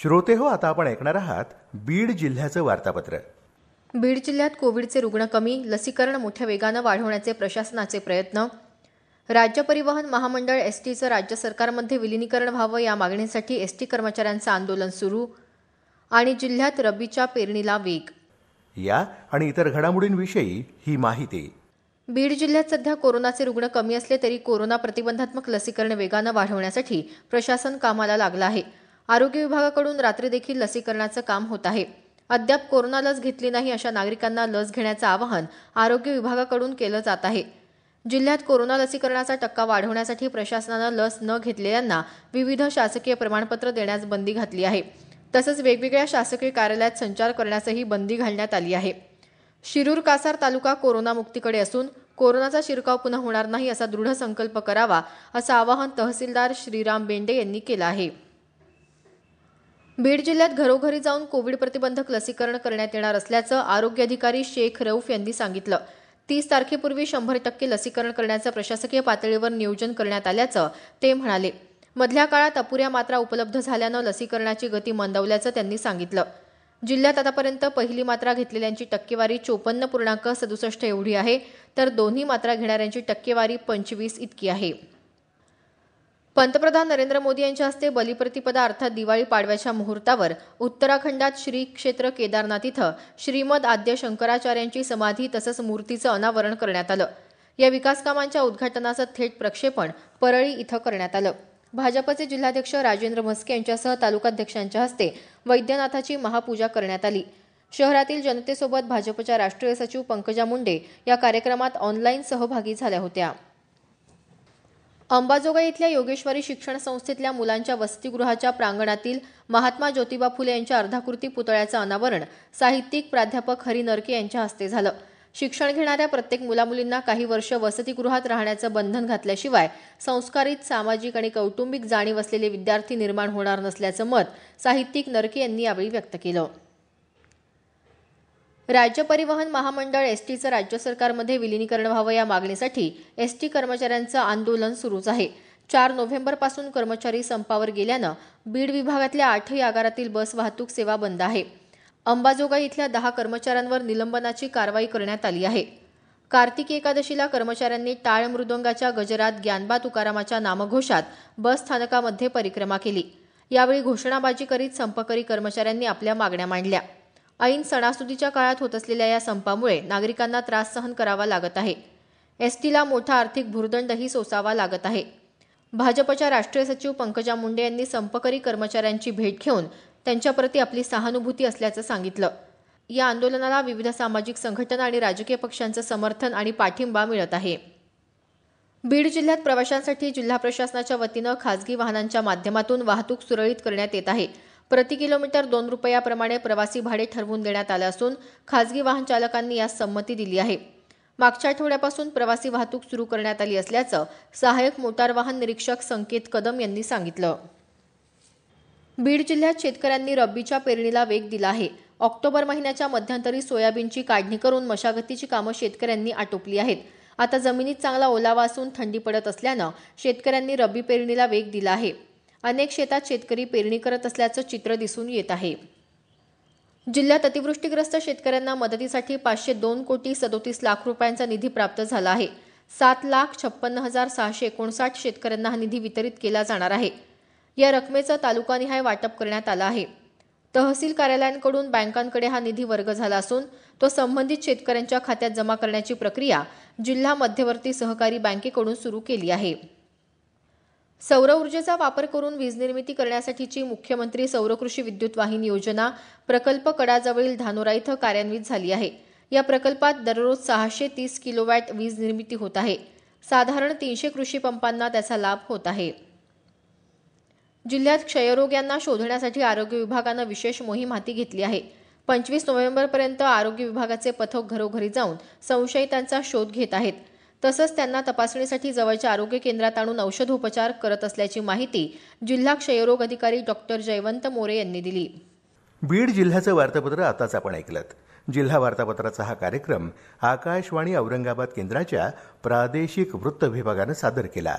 श्रोते हो आता आपण ऐकणार आहात बीड जिल्ह्याचं वार्तापत्र बीड जिल्ह्यात कोविडचे रुग्ण कमी लसीकरण मोठ्या वेगानं वाढवण्याचे प्रशासनाचे प्रयत्न राज्य परिवहन महामंडळ एसटीचं राज्य सरकारमध्ये विलिनीकरण व्हावं या मागणीसाठी एसटी कर्मचाऱ्यांचं आंदोलन सुरू आणि जिल्ह्यात रब्बीच्या पेरणीला वेग या आणि इतर घडामोडींविषयी ही माहिती बीड जिल्ह्यात सध्या कोरोनाचे रुग्ण कमी असले तरी कोरोना प्रतिबंधात्मक लसीकरण वेगानं वाढवण्यासाठी प्रशासन कामाला लागलं आहे आरोग्य विभागाकडून रात्री देखील लसीकरणाचं काम होत आहे अद्याप कोरोना लस घेतली नाही अशा नागरिकांना लस घेण्याचं आवाहन आरोग्य विभागाकडून केलं जात आहे जिल्ह्यात कोरोना लसीकरणाचा टक्का वाढवण्यासाठी प्रशासनानं लस न घेतलेल्यांना विविध शासकीय प्रमाणपत्र देण्यास बंदी घातली आहे तसंच वेगवेगळ्या शासकीय कार्यालयात संचार करण्यासही बंदी घालण्यात आली आहे शिरूर कासार तालुका कोरोना मुक्तीकडे असून कोरोनाचा शिरकाव पुन्हा होणार नाही असा दृढ संकल्प करावा असं आवाहन तहसीलदार श्रीराम बेंडे यांनी केलं आहे बीड जिल्ह्यात घरोघरी जाऊन कोविड प्रतिबंधक लसीकरण करण्यात येणार असल्याचं आरोग्य अधिकारी शेख रऊफ यांनी सांगितलं तीस तारखेपूर्वी शंभर टक्के लसीकरण करण्याचं प्रशासकीय पातळीवर नियोजन करण्यात आल्याचं ते म्हणाले मधल्या काळात अपुऱ्या मात्रा उपलब्ध झाल्यानं लसीकरणाची गती मंदावल्याचं त्यांनी सांगितलं जिल्ह्यात आतापर्यंत पहिली मात्रा घेतलेल्यांची टक्केवारी चोपन्न पूर्णांक सदुसष्ट एवढी आहे तर दोन्ही मात्रा घेणाऱ्यांची टक्केवारी पंचवीस इतकी आहे पंतप्रधान नरेंद्र मोदी यांच्या हस्ते बलिप्रतिपदा अर्थात दिवाळी पाडव्याच्या मुहूर्तावर उत्तराखंडात श्री क्षेत्र केदारनाथ इथं श्रीमद आद्य शंकराचार्यांची समाधी तसंच मूर्तीचं अनावरण करण्यात आलं या विकासकामांच्या उद्घाटनाचं थेट प्रक्षेपण परळी इथं करण्यात आलं भाजपचे जिल्हाध्यक्ष राजेंद्र म्हस्के यांच्यासह तालुकाध्यक्षांच्या हस्ते वैद्यनाथाची महापूजा करण्यात आली शहरातील जनतेसोबत भाजपच्या राष्ट्रीय सचिव पंकजा मुंडे या कार्यक्रमात ऑनलाईन सहभागी झाल्या होत्या अंबाजोगाई इथल्या योगेश्वरी शिक्षण संस्थेतल्या मुलांच्या वसतिगृहाच्या प्रांगणातील महात्मा ज्योतिबा फुले यांच्या अर्धाकृती पुतळ्याचं अनावरण साहित्यिक प्राध्यापक हरी नरके यांच्या हस्ते झालं शिक्षण घेणाऱ्या प्रत्येक मुलामुलींना काही वर्ष वसतिगृहात राहण्याचं बंधन घातल्याशिवाय संस्कारित सामाजिक आणि कौटुंबिक जाणीव असलेले विद्यार्थी निर्माण होणार नसल्याचं मत साहित्यिक नरके यांनी यावेळी व्यक्त केलं राज्य परिवहन महामंडळ एसटीचं राज्य सरकारमध्ये विलिनीकरण व्हावं या मागणीसाठी एसटी कर्मचाऱ्यांचं आंदोलन सुरूच आहे चार नोव्हेंबरपासून कर्मचारी संपावर गेल्यानं बीड विभागातल्या आठही आगारातील बस वाहतूक सेवा बंद आहे अंबाजोगाई इथल्या दहा कर्मचाऱ्यांवर निलंबनाची कारवाई करण्यात आली आहे कार्तिकी एकादशीला कर्मचाऱ्यांनी टाळ मृदंगाच्या गजरात ज्ञानबा तुकारामाच्या नामघोषात बस स्थानकामध्ये परिक्रमा केली यावेळी घोषणाबाजी करीत संपकरी कर्मचाऱ्यांनी आपल्या मागण्या मांडल्या ऐन सणासुदीच्या काळात होत असलेल्या या संपामुळे नागरिकांना त्रास सहन करावा लागत आहे एसटीला मोठा आर्थिक भूर्दंडही सोसावा लागत आहे भाजपच्या राष्ट्रीय सचिव पंकजा मुंडे यांनी संपकरी कर्मचाऱ्यांची भेट घेऊन त्यांच्याप्रती आपली सहानुभूती असल्याचं सांगितलं या आंदोलनाला विविध सामाजिक संघटना आणि राजकीय पक्षांचं समर्थन आणि पाठिंबा मिळत आहे बीड जिल्ह्यात प्रवाशांसाठी जिल्हा प्रशासनाच्या वतीनं खासगी वाहनांच्या माध्यमातून वाहतूक सुरळीत करण्यात येत आहे प्रति किलोमीटर दोन रुपयाप्रमाणे प्रवासी भाडे ठरवून देण्यात आलं असून खासगी वाहन चालकांनी यास संमती दिली आहे मागच्या आठवड्यापासून प्रवासी वाहतूक सुरू करण्यात आली असल्याचं सहाय्यक मोटार वाहन निरीक्षक संकेत कदम यांनी सांगितलं बीड जिल्ह्यात शेतकऱ्यांनी रब्बीच्या पेरणीला वेग दिला आहे ऑक्टोबर महिन्याच्या मध्यंतरी सोयाबीनची काढणी करून मशागतीची कामं शेतकऱ्यांनी आटोपली आहेत आता जमिनीत चांगला ओलावा असून थंडी पडत असल्यानं शेतकऱ्यांनी रब्बी पेरणीला वेग दिला आहे अनेक शेतात शेतकरी पेरणी करत असल्याचं चित्र दिसून येत आहे जिल्ह्यात अतिवृष्टीग्रस्त शेतकऱ्यांना मदतीसाठी पाचशे दोन कोटी सदोतीस लाख रुपयांचा निधी प्राप्त झाला आहे सात लाख छप्पन्न हजार सहाशे एकोणसाठ शेतकऱ्यांना हा निधी वितरित केला जाणार आहे या रकमेचं तालुकानिहाय वाटप करण्यात आलं आहे तहसील कार्यालयांकडून बँकांकडे हा निधी वर्ग झाला असून तो संबंधित शेतकऱ्यांच्या खात्यात जमा करण्याची प्रक्रिया जिल्हा मध्यवर्ती सहकारी बँकेकडून सुरू केली आहे सौर ऊर्जेचा वापर करून वीज निर्मिती करण्यासाठीची मुख्यमंत्री सौरकृषी विद्युत वाहिनी योजना प्रकल्प कडाजवळील धानोरा इथं कार्यान्वित झाली आहे या प्रकल्पात दररोज सहाशे तीस किलोवॅट वीज निर्मिती होत आहे साधारण तीनशे कृषी पंपांना त्याचा लाभ होत आहे जिल्ह्यात क्षयरोग यांना शोधण्यासाठी आरोग्य विभागानं विशेष मोहीम हाती घेतली आहे पंचवीस नोव्हेंबरपर्यंत आरोग्य विभागाचे पथक घरोघरी जाऊन संशयितांचा शोध घेत आहेत तसंच त्यांना तपासणीसाठी जवळच्या आरोग्य केंद्रात आणून औषधोपचार करत असल्याची माहिती जिल्हा क्षयरोग अधिकारी डॉक्टर जयवंत मोरे यांनी दिली बीड जिल्ह्याचं वार्तापत्र आताच आपण ऐकलं जिल्हा वार्तापत्राचा हा कार्यक्रम आकाशवाणी औरंगाबाद केंद्राच्या प्रादेशिक वृत्त विभागानं सादर केला